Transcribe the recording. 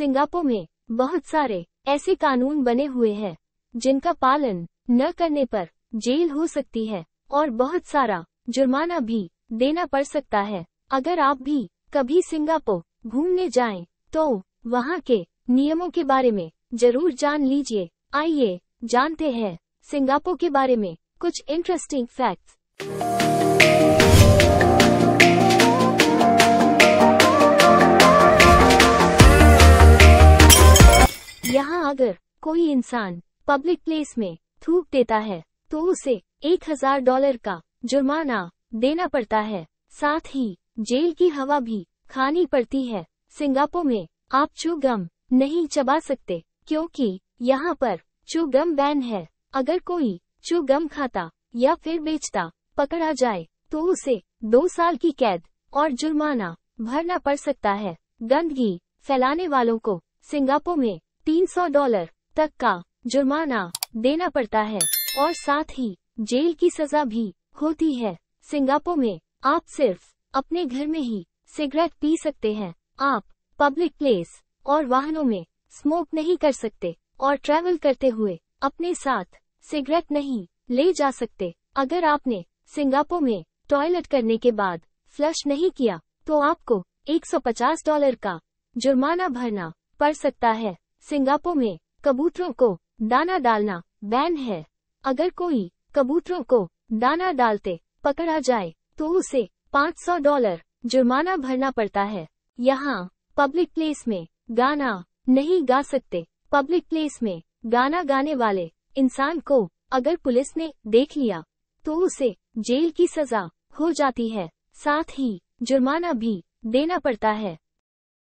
Singapore में बहुत सारे ऐसे कानून बने हुए हैं जिनका पालन न करने पर जेल हो सकती है और बहुत सारा जुर्माना भी देना पड़ सकता है अगर आप भी कभी सिंगापुर घूमने जाएं, तो वहाँ के नियमों के बारे में जरूर जान लीजिए आइए जानते हैं सिंगापुर के बारे में कुछ इंटरेस्टिंग फैक्ट्स अगर कोई इंसान पब्लिक प्लेस में थूक देता है तो उसे एक हजार डॉलर का जुर्माना देना पड़ता है साथ ही जेल की हवा भी खानी पड़ती है सिंगापुर में आप चुगम नहीं चबा सकते क्योंकि यहाँ पर चुगम बैन है अगर कोई चुगम खाता या फिर बेचता पकड़ा जाए तो उसे दो साल की कैद और जुर्माना भरना पड़ सकता है गंदगी फैलाने वालों को सिंगापुर में 300 डॉलर तक का जुर्माना देना पड़ता है और साथ ही जेल की सजा भी होती है सिंगापुर में आप सिर्फ अपने घर में ही सिगरेट पी सकते हैं आप पब्लिक प्लेस और वाहनों में स्मोक नहीं कर सकते और ट्रैवल करते हुए अपने साथ सिगरेट नहीं ले जा सकते अगर आपने सिंगापुर में टॉयलेट करने के बाद फ्लश नहीं किया तो आपको 150 डॉलर का जुर्माना भरना पड़ सकता है सिंगापुर में कबूतरों को दाना डालना बैन है अगर कोई कबूतरों को दाना डालते पकड़ा जाए तो उसे 500 डॉलर जुर्माना भरना पड़ता है यहाँ पब्लिक प्लेस में गाना नहीं गा सकते पब्लिक प्लेस में गाना गाने वाले इंसान को अगर पुलिस ने देख लिया तो उसे जेल की सजा हो जाती है साथ ही जुर्माना भी देना पड़ता है